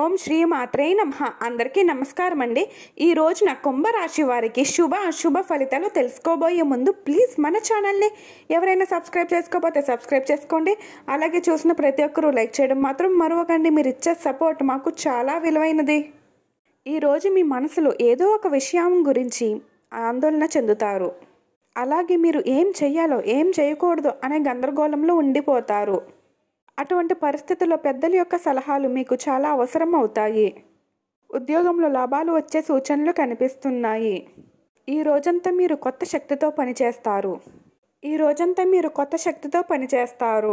ఓం శ్రీ మాత్రే నమ అందరికీ నమస్కారం అండి ఈ రోజున కుంభరాశి వారికి శుభ అశుభ ఫలితాలు తెలుసుకోబోయే ముందు ప్లీజ్ మన ఛానల్ని ఎవరైనా సబ్స్క్రైబ్ చేసుకోకపోతే సబ్స్క్రైబ్ చేసుకోండి అలాగే చూసిన ప్రతి ఒక్కరూ లైక్ చేయడం మాత్రం మరొకండి మీరు ఇచ్చే సపోర్ట్ మాకు చాలా విలువైనది ఈరోజు మీ మనసులో ఏదో ఒక విషయం గురించి ఆందోళన చెందుతారు అలాగే మీరు ఏం చేయాలో ఏం చేయకూడదు అనే గందరగోళంలో ఉండిపోతారు అటువంటి పరిస్థితుల్లో పెద్దల యొక్క సలహాలు మీకు చాలా అవసరం అవుతాయి ఉద్యోగంలో లాభాలు వచ్చే సూచనలు కనిపిస్తున్నాయి ఈ రోజంతా మీరు కొత్త శక్తితో పనిచేస్తారు ఈ రోజంతా మీరు కొత్త శక్తితో పనిచేస్తారు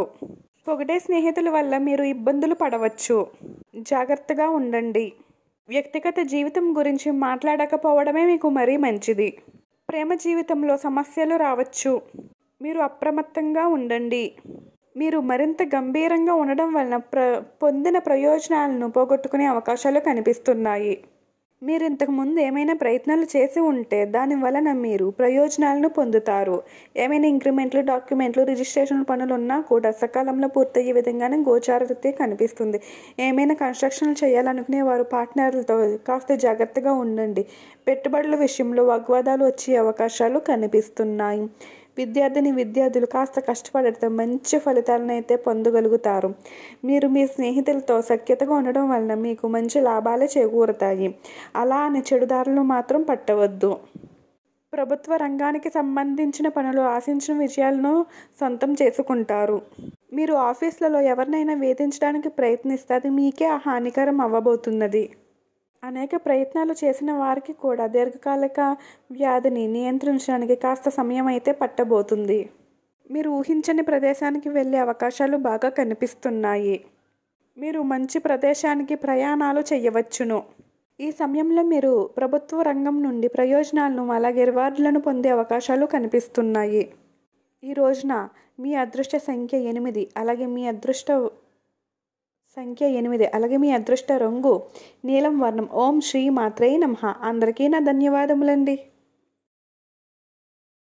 పొగిడే స్నేహితుల వల్ల మీరు ఇబ్బందులు పడవచ్చు జాగ్రత్తగా ఉండండి వ్యక్తిగత జీవితం గురించి మాట్లాడకపోవడమే మీకు మరీ మంచిది ప్రేమ జీవితంలో సమస్యలు రావచ్చు మీరు అప్రమత్తంగా ఉండండి మీరు మరింత గంభీరంగా ఉండడం వలన ప్ర పొందిన ప్రయోజనాలను పోగొట్టుకునే అవకాశాలు కనిపిస్తున్నాయి మీరు ఇంతకుముందు ఏమైనా ప్రయత్నాలు చేసి ఉంటే దాని వలన మీరు ప్రయోజనాలను పొందుతారు ఏమైనా ఇంక్రిమెంట్లు డాక్యుమెంట్లు రిజిస్ట్రేషన్ పనులు ఉన్నా కూడా సకాలంలో పూర్తయ్యే విధంగానే గోచారత కనిపిస్తుంది ఏమైనా కన్స్ట్రక్షన్లు చేయాలనుకునే వారు పార్ట్నర్లతో కాస్త జాగ్రత్తగా ఉండండి పెట్టుబడుల విషయంలో వాగ్వాదాలు వచ్చే అవకాశాలు కనిపిస్తున్నాయి విద్యార్థిని విద్యార్థులు కాస్త కష్టపడటం మంచి ఫలితాలను అయితే పొందగలుగుతారు మీరు మీ స్నేహితులతో సఖ్యతగా ఉండడం వలన మీకు మంచి లాభాలే చేకూరుతాయి అలా అని చెడుదారులు మాత్రం పట్టవద్దు ప్రభుత్వ రంగానికి సంబంధించిన పనులు ఆశించిన విజయాలను సొంతం చేసుకుంటారు మీరు ఆఫీసులలో ఎవరినైనా వేధించడానికి ప్రయత్నిస్తే అది మీకే హానికరం అవ్వబోతున్నది అనేక ప్రయత్నాలు చేసిన వారికి కూడా దీర్ఘకాలిక వ్యాధిని నియంత్రించడానికి కాస్త సమయం అయితే పట్టబోతుంది మీరు ఊహించని ప్రదేశానికి వెళ్ళే అవకాశాలు బాగా కనిపిస్తున్నాయి మీరు మంచి ప్రదేశానికి ప్రయాణాలు చేయవచ్చును ఈ సమయంలో మీరు ప్రభుత్వ రంగం నుండి ప్రయోజనాలను అలాగే రివార్డులను పొందే అవకాశాలు కనిపిస్తున్నాయి ఈ రోజున మీ అదృష్ట సంఖ్య ఎనిమిది అలాగే మీ అదృష్ట సంఖ్య ఎనిమిది అలాగే మీ అదృష్ట రంగు నీలం వర్ణం ఓం శ్రీ మాత్రే నమ అందరికీ నా ధన్యవాదములండి